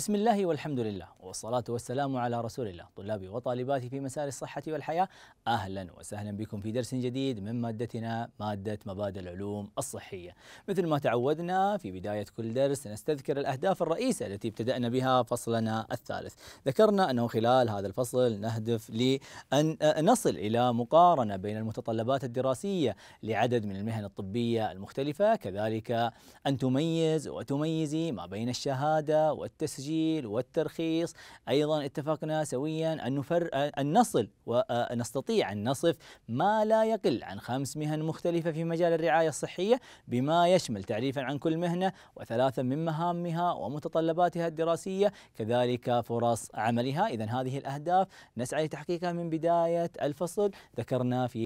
بسم الله والحمد لله والصلاة والسلام على رسول الله طلابي وطالباتي في مسار الصحة والحياة أهلا وسهلا بكم في درس جديد من مادتنا مادة مبادئ العلوم الصحية مثل ما تعودنا في بداية كل درس نستذكر الأهداف الرئيسة التي ابتدأنا بها فصلنا الثالث ذكرنا أنه خلال هذا الفصل نهدف لأن نصل إلى مقارنة بين المتطلبات الدراسية لعدد من المهن الطبية المختلفة كذلك أن تميز وتميزي ما بين الشهادة والتسجيل التسجيل والترخيص أيضا اتفقنا سويا أن, نفر أن نصل ونستطيع أن نصف ما لا يقل عن خمس مهن مختلفة في مجال الرعاية الصحية بما يشمل تعريفا عن كل مهنة وثلاثا من مهامها ومتطلباتها الدراسية كذلك فرص عملها إذا هذه الأهداف نسعى لتحقيقها من بداية الفصل ذكرنا في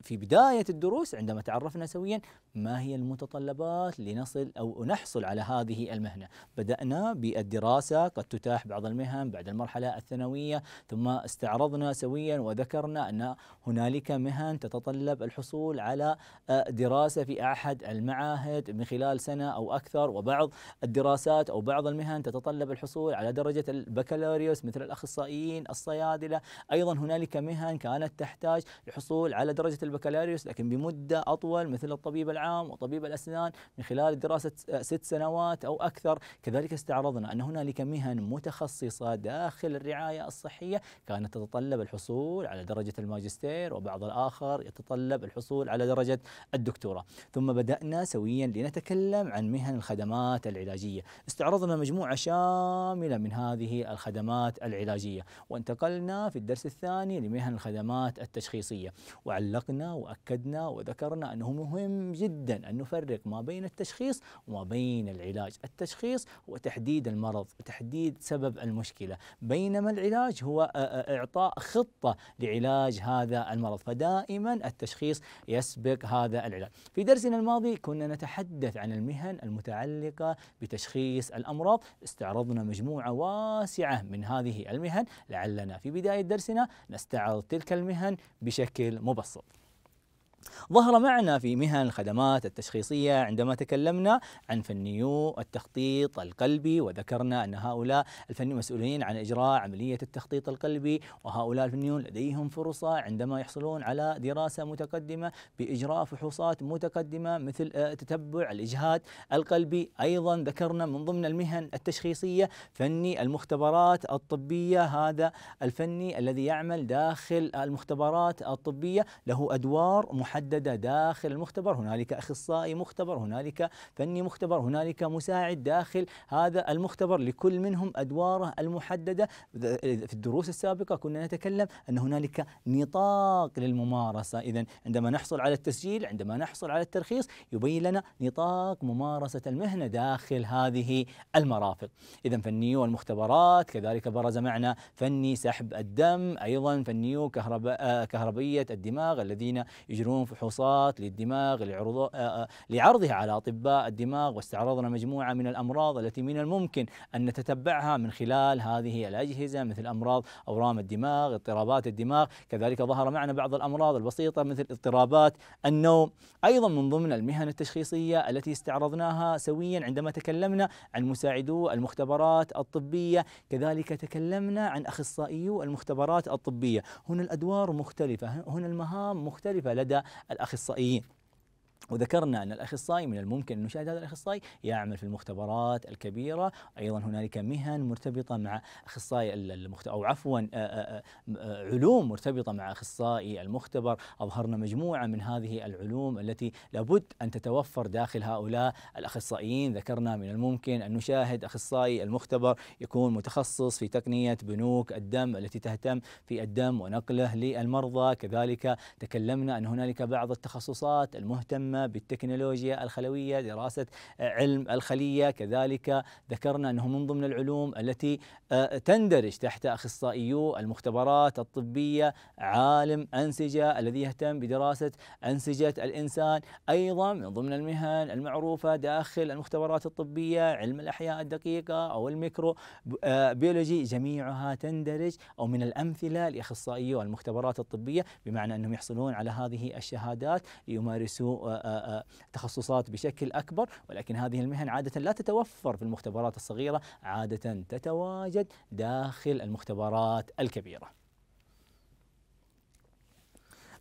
في بداية الدروس عندما تعرفنا سويا ما هي المتطلبات لنصل أو نحصل على هذه المهنة بدأنا بالدراسة الدراسة قد تتاح بعض المهن بعد المرحلة الثانوية ثم استعرضنا سويا وذكرنا أن هنالك مهن تتطلب الحصول على آه، دراسة في أحد المعاهد من خلال سنة أو أكثر وبعض الدراسات أو بعض المهن تتطلب الحصول على درجة البكالوريوس مثل الأخصائيين الصيادلة أيضا هنالك مهن كانت تحتاج لحصول على درجة البكالوريوس لكن بمدة أطول مثل الطبيب العام وطبيب الأسنان من خلال دراسة آه، ست سنوات أو أكثر كذلك استعرضنا أن هنالك مهن متخصصة داخل الرعاية الصحية كانت تتطلب الحصول على درجة الماجستير وبعض الآخر يتطلب الحصول على درجة الدكتوراه ثم بدأنا سويا لنتكلم عن مهن الخدمات العلاجية استعرضنا مجموعة شاملة من هذه الخدمات العلاجية وانتقلنا في الدرس الثاني لمهن الخدمات التشخيصية وعلقنا وأكدنا وذكرنا أنه مهم جدا أن نفرق ما بين التشخيص وما بين العلاج التشخيص هو تحديد المرض المرض وتحديد سبب المشكله بينما العلاج هو اعطاء خطه لعلاج هذا المرض فدائما التشخيص يسبق هذا العلاج في درسنا الماضي كنا نتحدث عن المهن المتعلقه بتشخيص الامراض استعرضنا مجموعه واسعه من هذه المهن لعلنا في بدايه درسنا نستعرض تلك المهن بشكل مبسط ظهر معنا في مهن الخدمات التشخيصية عندما تكلمنا عن فنيو التخطيط القلبي وذكرنا أن هؤلاء الفنيون مسؤولين عن إجراء عملية التخطيط القلبي وهؤلاء الفنيون لديهم فرصة عندما يحصلون على دراسة متقدمة بإجراء فحوصات متقدمة مثل آه، تتبع الإجهاد القلبي أيضا ذكرنا من ضمن المهن التشخيصية فني المختبرات الطبية هذا الفني الذي يعمل داخل المختبرات الطبية له أدوار محددة محدده داخل المختبر هنالك اخصائي مختبر هنالك فني مختبر هنالك مساعد داخل هذا المختبر لكل منهم ادواره المحدده في الدروس السابقه كنا نتكلم ان هنالك نطاق للممارسه اذا عندما نحصل على التسجيل عندما نحصل على الترخيص يبين لنا نطاق ممارسه المهنه داخل هذه المرافق اذا فنيو المختبرات كذلك برز معنا فني سحب الدم ايضا فنيو كهرباء آه، كهربيه الدماغ الذين يجرون فحوصات للدماغ آه، آه، لعرضها على أطباء الدماغ واستعرضنا مجموعة من الأمراض التي من الممكن أن نتتبعها من خلال هذه الأجهزة مثل أمراض أورام الدماغ اضطرابات الدماغ كذلك ظهر معنا بعض الأمراض البسيطة مثل اضطرابات النوم أيضا من ضمن المهن التشخيصية التي استعرضناها سويا عندما تكلمنا عن مساعدو المختبرات الطبية كذلك تكلمنا عن أخصائيو المختبرات الطبية هنا الأدوار مختلفة هنا المهام مختلفة لدى الأخصائيين وذكرنا ان الاخصائي من الممكن ان نشاهد هذا الاخصائي يعمل في المختبرات الكبيره، ايضا هنالك مهن مرتبطه مع اخصائي المخت... او عفوا علوم مرتبطه مع اخصائي المختبر، اظهرنا مجموعه من هذه العلوم التي لابد ان تتوفر داخل هؤلاء الاخصائيين، ذكرنا من الممكن ان نشاهد اخصائي المختبر يكون متخصص في تقنيه بنوك الدم التي تهتم في الدم ونقله للمرضى، كذلك تكلمنا ان هنالك بعض التخصصات المهتمه المهتمة بالتكنولوجيا الخلوية دراسة علم الخلية كذلك ذكرنا أنه من ضمن العلوم التي آه، تندرج تحت أخصائيو المختبرات الطبية عالم أنسجة الذي يهتم بدراسة أنسجة الإنسان أيضا من ضمن المهن المعروفة داخل المختبرات الطبية علم الأحياء الدقيقة أو الميكرو آه، بيولوجي جميعها تندرج أو من الأمثلة لأخصائيو المختبرات الطبية بمعنى أنهم يحصلون على هذه الشهادات ليمارسوا آه، آه، آه، آه، تخصصات بشكل اكبر ولكن هذه المهن عاده لا تتوفر في المختبرات الصغيره عاده تتواجد داخل المختبرات الكبيره.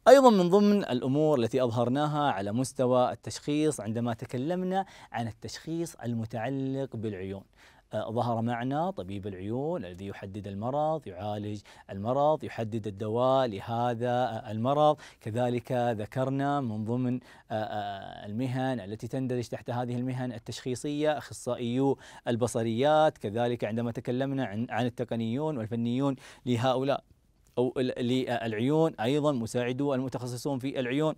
ايضا من ضمن الامور التي اظهرناها على مستوى التشخيص عندما تكلمنا عن التشخيص المتعلق بالعيون، آه، ظهر معنا طبيب العيون الذي يحدد المرض يعالج المرض يحدد الدواء لهذا آه، المرض كذلك ذكرنا من ضمن آه، المهن التي تندرج تحت هذه المهن التشخيصية أخصائيو البصريات كذلك عندما تكلمنا عن التقنيون والفنيون لهؤلاء أو للعيون أيضا مساعدو المتخصصون في العيون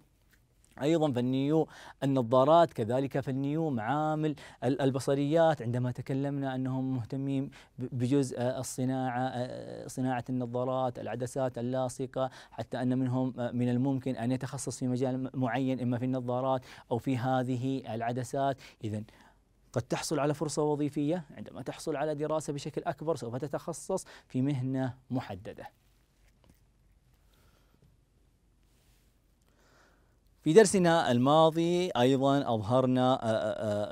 ايضا فالنيو النظارات كذلك فنيو عامل البصريات عندما تكلمنا انهم مهتمين بجزء الصناعه آه، صناعه النظارات العدسات اللاصقه حتى ان منهم آه، من الممكن ان يتخصص في مجال معين اما في النظارات او في هذه العدسات اذا قد تحصل على فرصة وظيفية عندما تحصل على دراسة بشكل أكبر سوف تتخصص في مهنة محددة في درسنا الماضي ايضا اظهرنا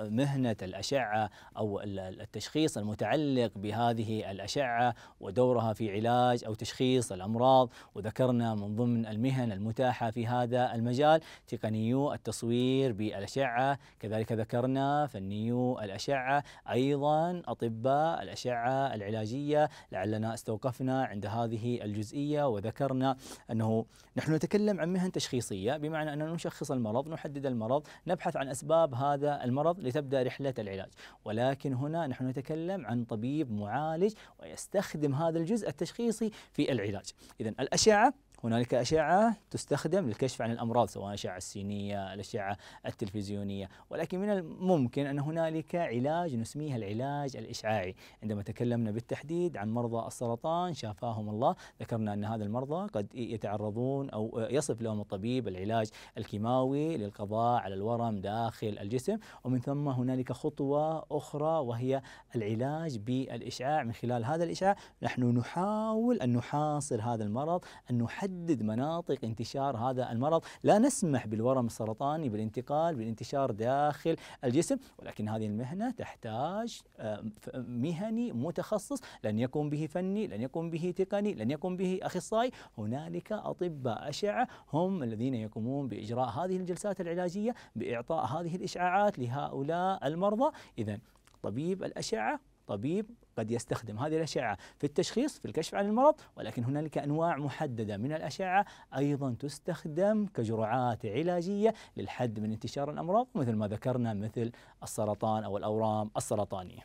مهنه الاشعه او التشخيص المتعلق بهذه الاشعه ودورها في علاج او تشخيص الامراض وذكرنا من ضمن المهن المتاحه في هذا المجال تقنيو التصوير بالاشعه كذلك ذكرنا فنيو الاشعه ايضا اطباء الاشعه العلاجيه لعلنا استوقفنا عند هذه الجزئيه وذكرنا انه نحن نتكلم عن مهن تشخيصيه بمعنى اننا نشخص المرض نحدد المرض نبحث عن أسباب هذا المرض لتبدأ رحلة العلاج ولكن هنا نحن نتكلم عن طبيب معالج ويستخدم هذا الجزء التشخيصي في العلاج إذا الأشعة هنالك أشعة تستخدم للكشف عن الأمراض سواء الأشعة السينية الأشعة التلفزيونية ولكن من الممكن أن هنالك علاج نسميه العلاج الإشعاعي عندما تكلمنا بالتحديد عن مرضى السرطان شافاهم الله ذكرنا أن هذا المرضى قد يتعرضون أو يصف لهم الطبيب العلاج الكيماوي للقضاء على الورم داخل الجسم ومن ثم هنالك خطوة أخرى وهي العلاج بالإشعاع من خلال هذا الإشعاع نحن نحاول أن نحاصر هذا المرض أن نحدد نحدد مناطق انتشار هذا المرض لا نسمح بالورم السرطاني بالانتقال بالانتشار داخل الجسم ولكن هذه المهنة تحتاج آه، مهني متخصص لن يقوم به فني لن يقوم به تقني لن يقوم به أخصائي هنالك أطباء أشعة هم الذين يقومون بإجراء هذه الجلسات العلاجية بإعطاء هذه الإشعاعات لهؤلاء المرضى إذا طبيب الأشعة الطبيب قد يستخدم هذه الأشعة في التشخيص في الكشف عن المرض ولكن هنالك أنواع محددة من الأشعة أيضا تستخدم كجرعات علاجية للحد من انتشار الأمراض مثل ما ذكرنا مثل السرطان أو الأورام السرطانية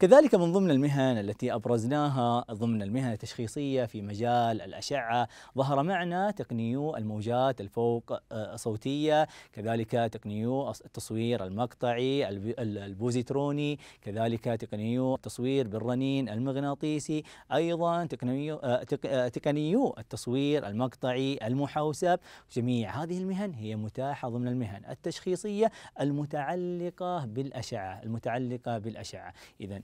كذلك من ضمن المهن التي أبرزناها ضمن المهن التشخيصية في مجال الأشعة ظهر معنا تقنيو الموجات الفوق آه، صوتية كذلك تقنيو التصوير المقطعي البوزيتروني كذلك تقنيو التصوير بالرنين المغناطيسي أيضا تقنيو, آه، آه، تقنيو التصوير المقطعي المحوسب جميع هذه المهن هي متاحة ضمن المهن التشخيصية المتعلقة بالأشعة المتعلقة بالأشعة إذا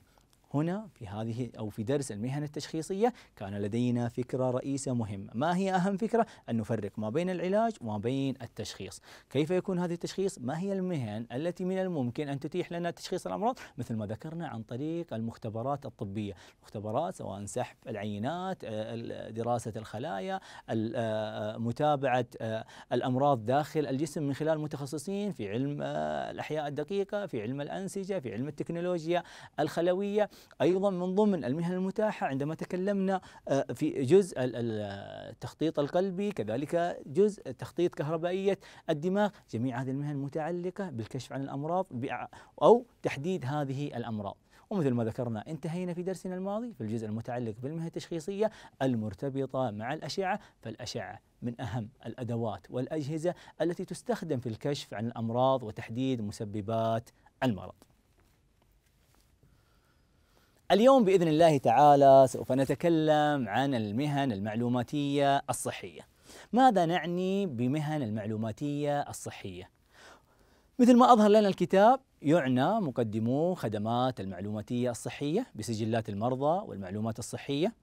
هنا في هذه أو في درس المهن التشخيصية كان لدينا فكرة رئيسة مهمة ما هي أهم فكرة؟ أن نفرق ما بين العلاج وما بين التشخيص كيف يكون هذا التشخيص؟ ما هي المهن التي من الممكن أن تتيح لنا تشخيص الأمراض؟ مثل ما ذكرنا عن طريق المختبرات الطبية المختبرات سواء سحب العينات آه، دراسة الخلايا آه، آه، متابعة الأمراض داخل الجسم من خلال متخصصين في علم الأحياء الدقيقة في علم الأنسجة في علم التكنولوجيا الخلوية أيضا من ضمن المهن المتاحة عندما تكلمنا آه، في جزء التخطيط القلبي كذلك جزء تخطيط كهربائية الدماغ جميع هذه المهن متعلقة بالكشف عن الأمراض أو تحديد هذه الأمراض ومثل ما ذكرنا انتهينا في درسنا الماضي في الجزء المتعلق بالمهن التشخيصية المرتبطة مع الأشعة فالأشعة من أهم الأدوات والأجهزة التي تستخدم في الكشف عن الأمراض وتحديد مسببات المرض اليوم باذن الله تعالى سوف نتكلم عن المهن المعلوماتيه الصحيه. ماذا نعني بمهن المعلوماتيه الصحيه؟ مثل ما اظهر لنا الكتاب يعنى مقدمو خدمات المعلوماتيه الصحيه بسجلات المرضى والمعلومات الصحيه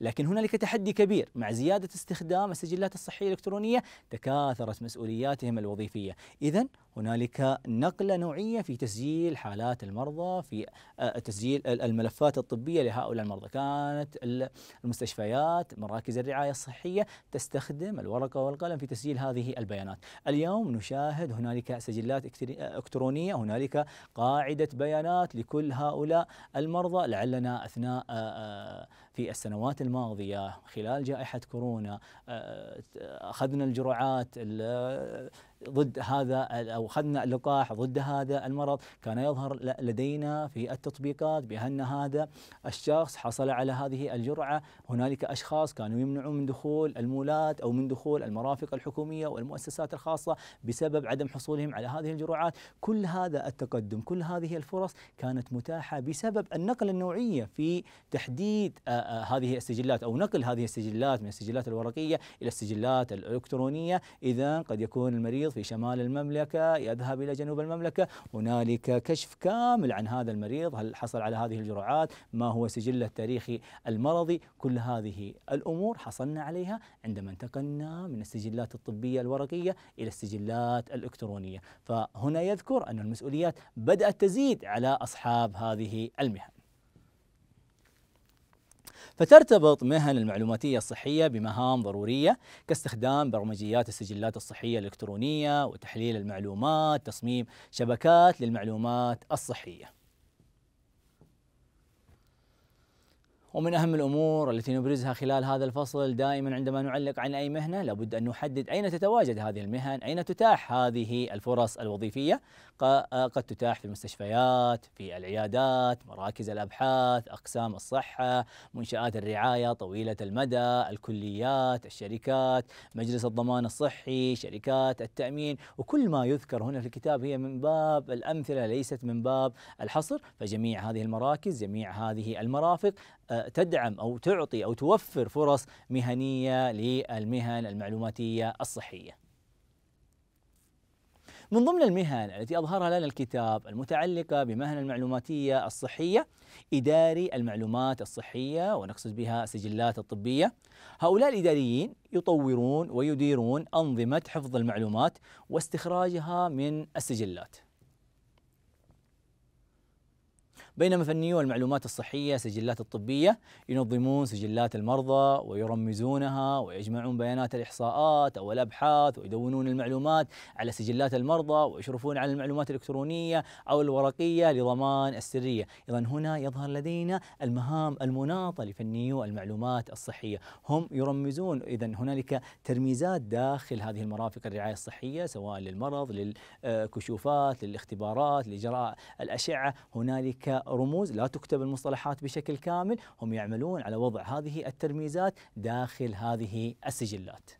لكن هنالك تحدي كبير مع زيادة استخدام السجلات الصحية الإلكترونية تكاثرت مسؤولياتهم الوظيفية إذا هنالك نقلة نوعية في تسجيل حالات المرضى في آه، تسجيل الملفات الطبية لهؤلاء المرضى كانت المستشفيات مراكز الرعاية الصحية تستخدم الورقة والقلم في تسجيل هذه البيانات اليوم نشاهد هنالك سجلات إلكترونية هنالك قاعدة بيانات لكل هؤلاء المرضى لعلنا أثناء آه، آه، في السنوات الماضية خلال جائحة كورونا آه، آه، أخذنا الجرعات ضد هذا او اخذنا اللقاح ضد هذا المرض كان يظهر لدينا في التطبيقات بان هذا الشخص حصل على هذه الجرعه هنالك اشخاص كانوا يمنعون من دخول المولات او من دخول المرافق الحكوميه والمؤسسات الخاصه بسبب عدم حصولهم على هذه الجرعات كل هذا التقدم كل هذه الفرص كانت متاحه بسبب النقله النوعيه في تحديد آه، آه، هذه السجلات او نقل هذه السجلات من السجلات الورقيه الى السجلات الالكترونيه اذا قد يكون المريض في شمال المملكة يذهب إلى جنوب المملكة هنالك كشف كامل عن هذا المريض هل حصل على هذه الجرعات ما هو سجله التاريخي المرضي كل هذه الأمور حصلنا عليها عندما انتقلنا من السجلات الطبية الورقية إلى السجلات الإلكترونية فهنا يذكر أن المسؤوليات بدأت تزيد على أصحاب هذه المهن فترتبط مهن المعلوماتية الصحية بمهام ضرورية كاستخدام برمجيات السجلات الصحية الإلكترونية وتحليل المعلومات تصميم شبكات للمعلومات الصحية ومن أهم الأمور التي نبرزها خلال هذا الفصل دائما عندما نعلق عن أي مهنة لابد أن نحدد أين تتواجد هذه المهن أين تتاح هذه الفرص الوظيفية آه، قد تتاح في المستشفيات في العيادات مراكز الأبحاث أقسام الصحة منشآت الرعاية طويلة المدى الكليات الشركات مجلس الضمان الصحي شركات التأمين وكل ما يذكر هنا في الكتاب هي من باب الأمثلة ليست من باب الحصر فجميع هذه المراكز جميع هذه المرافق آه، تدعم او تعطي او توفر فرص مهنيه للمهن المعلوماتيه الصحيه. من ضمن المهن التي اظهرها لنا الكتاب المتعلقه بمهن المعلوماتيه الصحيه اداري المعلومات الصحيه ونقصد بها السجلات الطبيه. هؤلاء الاداريين يطورون ويديرون انظمه حفظ المعلومات واستخراجها من السجلات. بينما فنيو المعلومات الصحية سجلات الطبية ينظمون سجلات المرضى ويرمزونها ويجمعون بيانات الإحصاءات أو الأبحاث ويدونون المعلومات على سجلات المرضى ويشرفون على المعلومات الإلكترونية أو الورقية لضمان السرية إذا هنا يظهر لدينا المهام المناطة لفنيو المعلومات الصحية هم يرمزون إذا هنالك ترميزات داخل هذه المرافق الرعاية الصحية سواء للمرض للكشوفات للاختبارات لإجراء الأشعة هنالك رموز لا تكتب المصطلحات بشكل كامل هم يعملون على وضع هذه الترميزات داخل هذه السجلات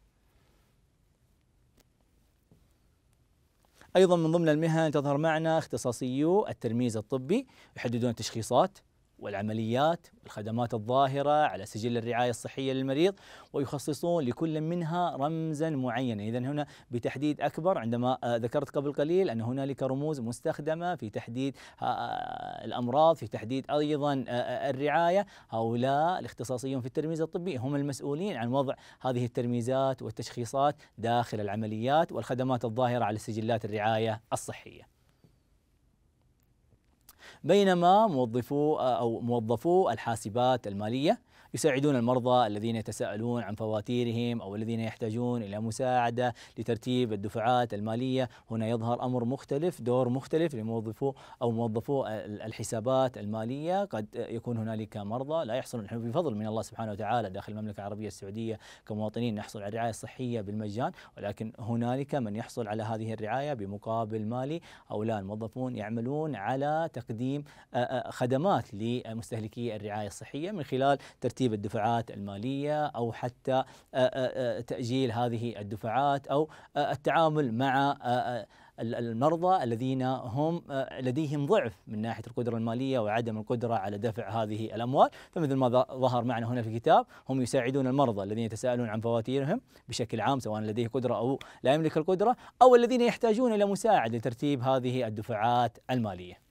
ايضا من ضمن المهن تظهر معنا اختصاصيو الترميز الطبي يحددون التشخيصات والعمليات والخدمات الظاهرة على سجل الرعاية الصحية للمريض ويخصصون لكل منها رمزا معينا إذا هنا بتحديد أكبر عندما آه، ذكرت قبل قليل أن هنالك رموز مستخدمة في تحديد آه، آه، الأمراض في تحديد أيضا الرعاية هؤلاء الاختصاصيون في الترميز الطبي هم المسؤولين عن وضع هذه الترميزات والتشخيصات داخل العمليات والخدمات الظاهرة على سجلات الرعاية الصحية بينما موظفو أو موظفو الحاسبات المالية يساعدون المرضى الذين يتساءلون عن فواتيرهم أو الذين يحتاجون إلى مساعدة لترتيب الدفعات المالية هنا يظهر أمر مختلف دور مختلف لموظفو أو موظفو الحسابات المالية قد يكون هنالك مرضى لا يحصلون نحن بفضل من الله سبحانه وتعالى داخل المملكة العربية السعودية كمواطنين نحصل على الرعاية الصحية بالمجان ولكن هنالك من يحصل على هذه الرعاية بمقابل مالي هؤلاء الموظفون يعملون على تقديم خدمات لمستهلكي الرعاية الصحية من خلال ترتيب ترتيب الدفعات الماليه او حتى آه، آه، آه، تاجيل هذه الدفعات او التعامل مع المرضى الذين هم لديهم ضعف من ناحيه القدره الماليه وعدم القدره على دفع هذه الاموال، فمثل ما ظهر معنا هنا في الكتاب هم يساعدون المرضى الذين يتساءلون عن فواتيرهم بشكل عام سواء لديه قدره او لا يملك القدره او الذين يحتاجون الى مساعد لترتيب هذه الدفعات الماليه.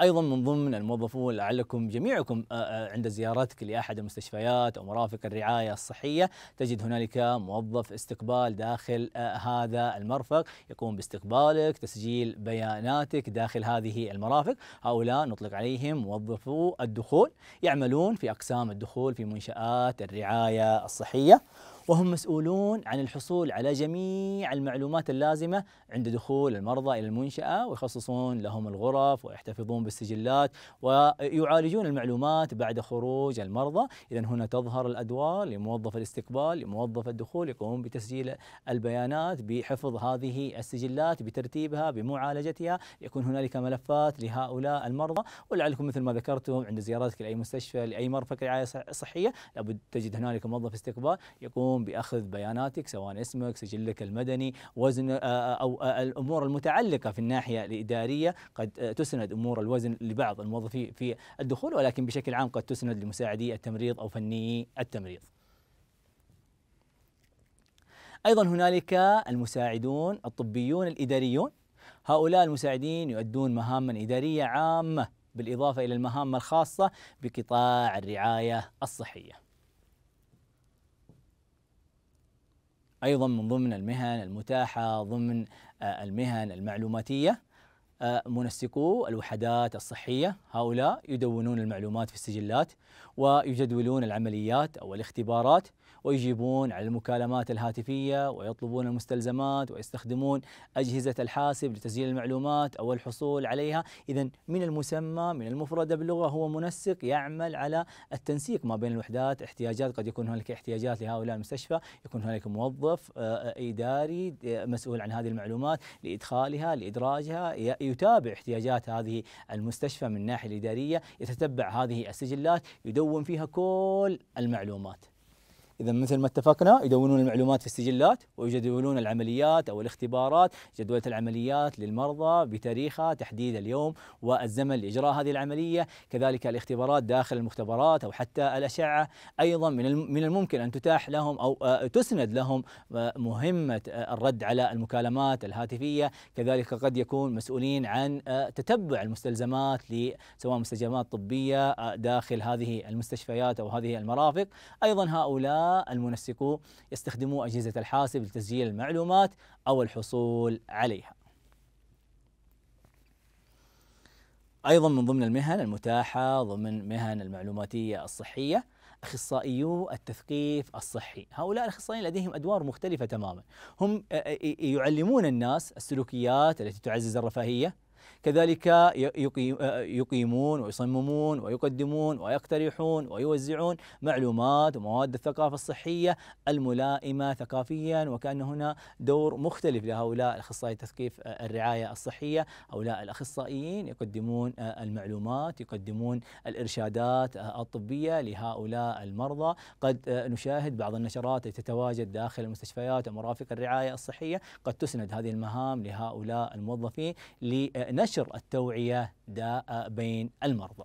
ايضا من ضمن الموظفون لعلكم جميعكم آه، آه، عند زيارتك لاحد المستشفيات او مرافق الرعايه الصحيه تجد هنالك موظف استقبال داخل آه، هذا المرفق يقوم باستقبالك تسجيل بياناتك داخل هذه المرافق هؤلاء نطلق عليهم موظفو الدخول يعملون في اقسام الدخول في منشات الرعايه الصحيه وهم مسؤولون عن الحصول على جميع المعلومات اللازمة عند دخول المرضى إلى المنشأة ويخصصون لهم الغرف ويحتفظون بالسجلات ويعالجون المعلومات بعد خروج المرضى إذا هنا تظهر الأدوار لموظف الاستقبال لموظف الدخول يقوم بتسجيل البيانات بحفظ هذه السجلات بترتيبها بمعالجتها يكون هنالك ملفات لهؤلاء المرضى ولعلكم مثل ما ذكرتم عند زيارتك لأي مستشفى لأي مرفق رعاية صحية لابد تجد هنالك موظف استقبال يقوم يقوم باخذ بياناتك سواء اسمك، سجلك المدني، وزن آه، آه، او آه، الامور المتعلقه في الناحيه الاداريه قد تسند امور الوزن لبعض الموظفين في الدخول ولكن بشكل عام قد تسند لمساعدي التمريض او فنيي التمريض. ايضا هنالك المساعدون الطبيون الاداريون هؤلاء المساعدين يؤدون مهاما اداريه عامه بالاضافه الى المهام الخاصه بقطاع الرعايه الصحيه. ايضا من ضمن المهن المتاحه ضمن آه، المهن المعلوماتيه آه، منسقو الوحدات الصحيه هؤلاء يدونون المعلومات في السجلات ويجدولون العمليات او الاختبارات ويجيبون على المكالمات الهاتفية ويطلبون المستلزمات ويستخدمون أجهزة الحاسب لتسجيل المعلومات أو الحصول عليها إذا من المسمى من المفردة باللغة هو منسق يعمل على التنسيق ما بين الوحدات احتياجات قد يكون هناك احتياجات لهؤلاء المستشفى يكون هناك موظف آه، آه، إداري آه، مسؤول عن هذه المعلومات لإدخالها لإدراجها يتابع احتياجات هذه المستشفى من الناحية الإدارية يتتبع هذه السجلات يدون فيها كل المعلومات اذا مثل ما اتفقنا يدونون المعلومات في السجلات ويجدولون العمليات او الاختبارات جدوله العمليات للمرضى بتاريخها تحديد اليوم والزمن لاجراء هذه العمليه كذلك الاختبارات داخل المختبرات او حتى الاشعه ايضا من من الممكن ان تتاح لهم او آه، تسند لهم آه، مهمه آه، الرد على المكالمات الهاتفيه كذلك قد يكون مسؤولين عن تتبع المستلزمات سواء مستلزمات طبيه داخل هذه المستشفيات او هذه المرافق ايضا هؤلاء المنسقو يستخدموا أجهزة الحاسب لتسجيل المعلومات أو الحصول عليها أيضا من ضمن المهن المتاحة ضمن مهن المعلوماتية الصحية اخصائيو التثقيف الصحي، هؤلاء الاخصائيين لديهم ادوار مختلفه تماما، هم يعلمون الناس السلوكيات التي تعزز الرفاهيه، كذلك آه، يقيمون ويصممون ويقدمون ويقترحون ويوزعون معلومات ومواد الثقافة الصحية الملائمة ثقافيا وكأن هنا دور مختلف لهؤلاء الأخصائي تثقيف آه، الرعاية الصحية هؤلاء الأخصائيين يقدمون آه، المعلومات يقدمون الإرشادات الطبية لهؤلاء المرضى قد نشاهد بعض النشرات التي تتواجد داخل المستشفيات ومرافق الرعاية الصحية قد تسند هذه المهام لهؤلاء الموظفين نشر التوعية بين المرضى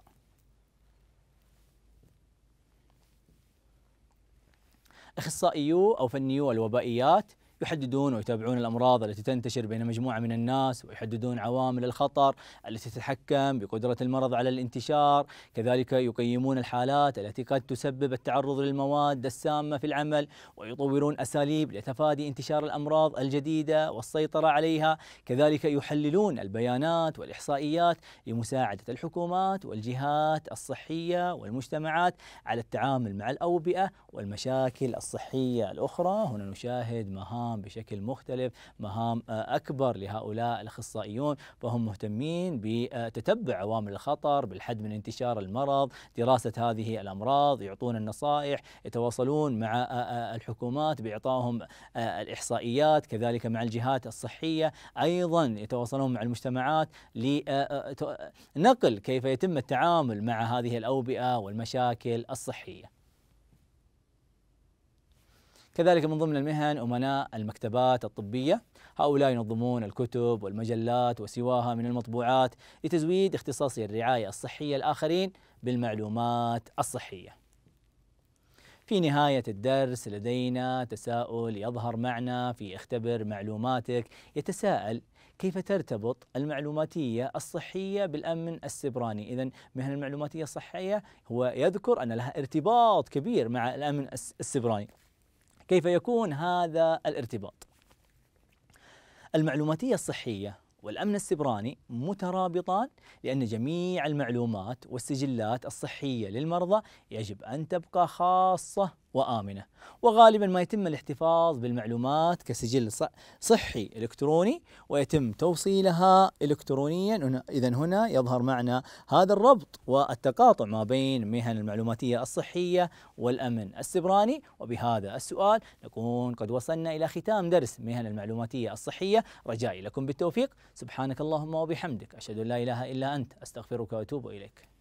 أخصائيو أو فنيو الوبائيات يحددون ويتابعون الامراض التي تنتشر بين مجموعه من الناس ويحددون عوامل الخطر التي تتحكم بقدره المرض على الانتشار، كذلك يقيمون الحالات التي قد تسبب التعرض للمواد السامه في العمل ويطورون اساليب لتفادي انتشار الامراض الجديده والسيطره عليها، كذلك يحللون البيانات والاحصائيات لمساعده الحكومات والجهات الصحيه والمجتمعات على التعامل مع الاوبئه والمشاكل الصحيه الاخرى، هنا نشاهد مهام مهام بشكل مختلف مهام آه، أكبر لهؤلاء الأخصائيون فهم مهتمين بتتبع عوامل الخطر بالحد من انتشار المرض دراسة هذه الأمراض يعطون النصائح يتواصلون مع آه، آه، الحكومات بإعطائهم الإحصائيات كذلك مع الجهات الصحية أيضا يتواصلون مع المجتمعات لنقل كيف يتم التعامل مع هذه الأوبئة والمشاكل الصحية كذلك من ضمن المهن أمناء المكتبات الطبية هؤلاء ينظمون الكتب والمجلات وسواها من المطبوعات لتزويد اختصاصي الرعاية الصحية الآخرين بالمعلومات الصحية في نهاية الدرس لدينا تساؤل يظهر معنا في اختبر معلوماتك يتساءل كيف ترتبط المعلوماتية الصحية بالأمن السبراني إذا مهن المعلوماتية الصحية هو يذكر أن لها ارتباط كبير مع الأمن السبراني كيف يكون هذا الارتباط المعلوماتية الصحية والأمن السبراني مترابطان لأن جميع المعلومات والسجلات الصحية للمرضى يجب أن تبقى خاصة وآمنة وغالبا ما يتم الاحتفاظ بالمعلومات كسجل صحي إلكتروني ويتم توصيلها إلكترونيا إذا هنا يظهر معنا هذا الربط والتقاطع ما بين مهن المعلوماتية الصحية والأمن السبراني وبهذا السؤال نكون قد وصلنا إلى ختام درس مهن المعلوماتية الصحية رجائي لكم بالتوفيق سبحانك اللهم وبحمدك أشهد أن لا إله إلا أنت أستغفرك وأتوب إليك